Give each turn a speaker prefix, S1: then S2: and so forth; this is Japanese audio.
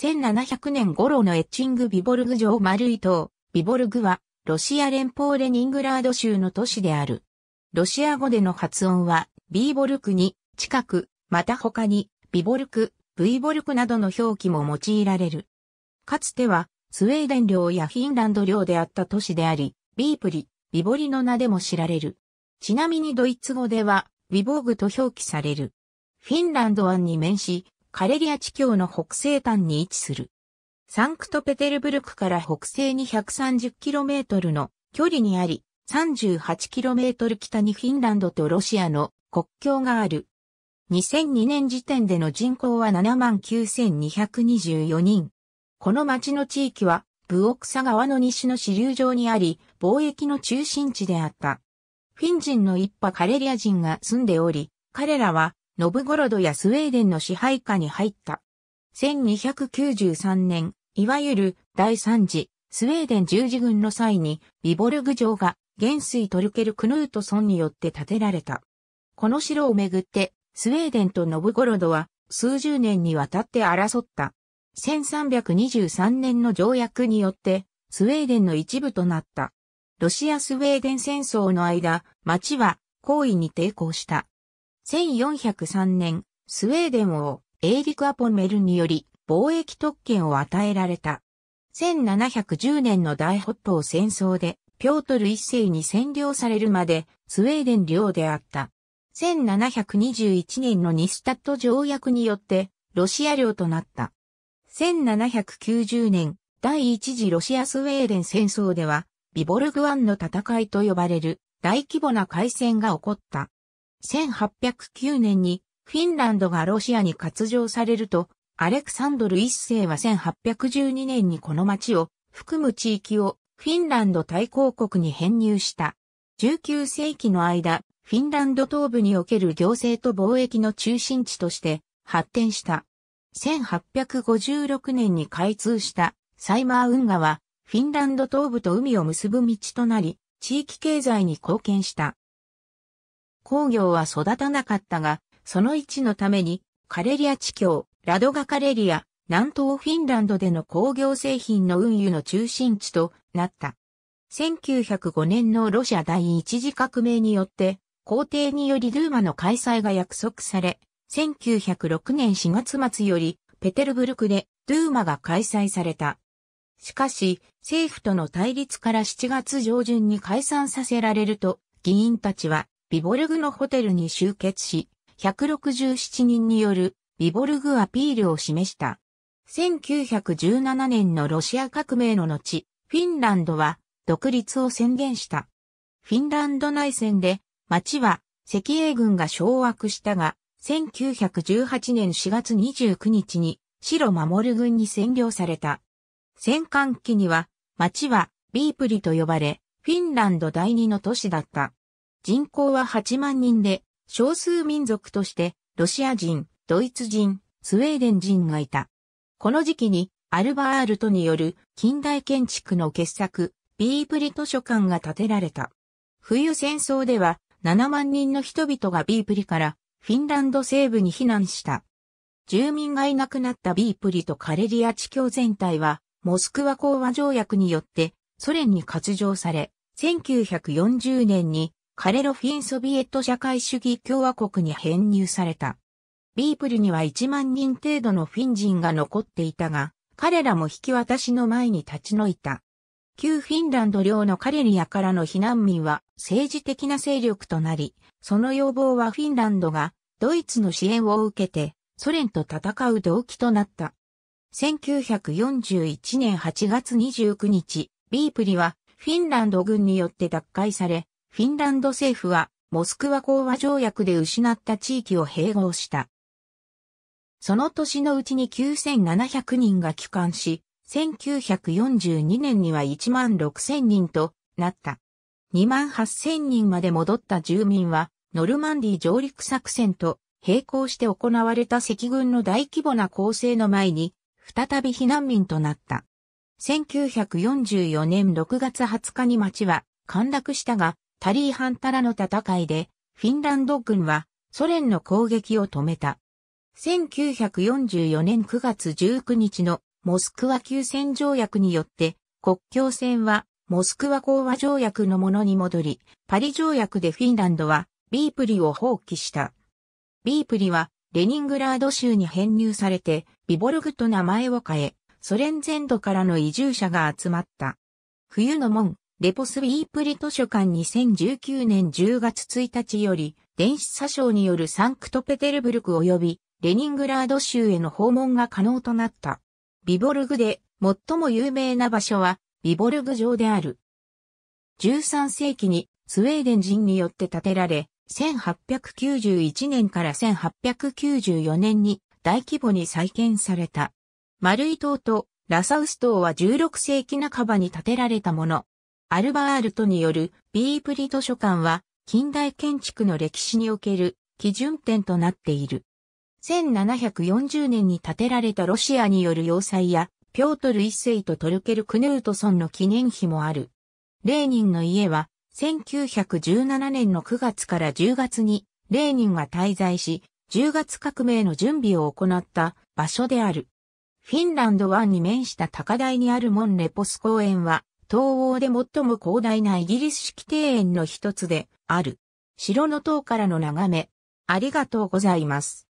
S1: 1700年頃のエッチング・ビボルグ城丸い島、ビボルグは、ロシア連邦レニングラード州の都市である。ロシア語での発音は、ビーボルクに、近く、また他に、ビボルク、ブイボルクなどの表記も用いられる。かつては、スウェーデン領やフィンランド領であった都市であり、ビープリ、ビボリの名でも知られる。ちなみにドイツ語では、ビボーグと表記される。フィンランド湾に面し、カレリア地境の北西端に位置する。サンクトペテルブルクから北西に 130km の距離にあり、38km 北にフィンランドとロシアの国境がある。2002年時点での人口は79,224人。この町の地域は、ブオクサ川の西の支流上にあり、貿易の中心地であった。フィン人の一派カレリア人が住んでおり、彼らはノブゴロドやスウェーデンの支配下に入った。1293年、いわゆる第3次スウェーデン十字軍の際にビボルグ城が元帥トルケル・クヌートソンによって建てられた。この城をめぐってスウェーデンとノブゴロドは数十年にわたって争った。1323年の条約によってスウェーデンの一部となった。ロシア・スウェーデン戦争の間、町は行為に抵抗した。1403年、スウェーデン王、エーリク・アポメルにより、貿易特権を与えられた。1710年の大北方戦争で、ピョートル一世に占領されるまで、スウェーデン領であった。1721年のニスタット条約によって、ロシア領となった。1790年、第一次ロシアスウェーデン戦争では、ビボルグ湾の戦いと呼ばれる大規模な海戦が起こった。1809年にフィンランドがロシアに割譲されると、アレクサンドル一世は1812年にこの町を含む地域をフィンランド大公国に編入した。19世紀の間、フィンランド東部における行政と貿易の中心地として発展した。1856年に開通したサイマー運河はフィンランド東部と海を結ぶ道となり、地域経済に貢献した。工業は育たなかったが、その位置のために、カレリア地境、ラドガカレリア、南東フィンランドでの工業製品の運輸の中心地となった。1905年のロシア第一次革命によって、皇帝によりドゥーマの開催が約束され、1906年4月末より、ペテルブルクでドゥーマが開催された。しかし、政府との対立から7月上旬に解散させられると、議員たちはビボルグのホテルに集結し、167人によるビボルグアピールを示した。1917年のロシア革命の後、フィンランドは独立を宣言した。フィンランド内戦で町は赤英軍が掌握したが、1918年4月29日に白守軍に占領された。戦艦機には町はビープリと呼ばれ、フィンランド第二の都市だった。人口は8万人で、少数民族として、ロシア人、ドイツ人、スウェーデン人がいた。この時期に、アルバールトによる近代建築の傑作、ビープリ図書館が建てられた。冬戦争では、7万人の人々がビープリから、フィンランド西部に避難した。住民がいなくなったビープリとカレリア地境全体は、モスクワ講和条約によってソ連に割譲され、1940年にカレロフィンソビエト社会主義共和国に編入された。ビープルには1万人程度のフィン人が残っていたが、彼らも引き渡しの前に立ち退いた。旧フィンランド領のカレリアからの避難民は政治的な勢力となり、その要望はフィンランドがドイツの支援を受けてソ連と戦う動機となった。1941年8月29日、ビープリはフィンランド軍によって奪回され、フィンランド政府は、モスクワ講和条約で失った地域を併合した。その年のうちに9700人が帰還し、1942年には1万6000人となった。2万8000人まで戻った住民は、ノルマンディ上陸作戦と並行して行われた赤軍の大規模な攻勢の前に、再び避難民となった。1944年6月20日に町は陥落したが、タリーハンタラの戦いで、フィンランド軍はソ連の攻撃を止めた。1944年9月19日のモスクワ休戦条約によって国境線はモスクワ講和条約のものに戻り、パリ条約でフィンランドはビープリを放棄した。ビープリはレニングラード州に編入されてビボルグと名前を変え、ソ連全土からの移住者が集まった。冬の門、レポスウィープリ図書館2019年10月1日より、電子詐称によるサンクトペテルブルク及びレニングラード州への訪問が可能となった。ビボルグで最も有名な場所はビボルグ城である。13世紀にスウェーデン人によって建てられ、1891年から1894年に大規模に再建された。丸イ島とラサウス島は16世紀半ばに建てられたもの。アルバールトによるビープリ図書館は近代建築の歴史における基準点となっている。1740年に建てられたロシアによる要塞や、ピョートル一世とトルケル・クヌートソンの記念碑もある。レーニンの家は、1917年の9月から10月に、レーニンが滞在し、10月革命の準備を行った場所である。フィンランド湾に面した高台にあるモンレポス公園は、東欧で最も広大なイギリス式庭園の一つである。城の塔からの眺め、ありがとうございます。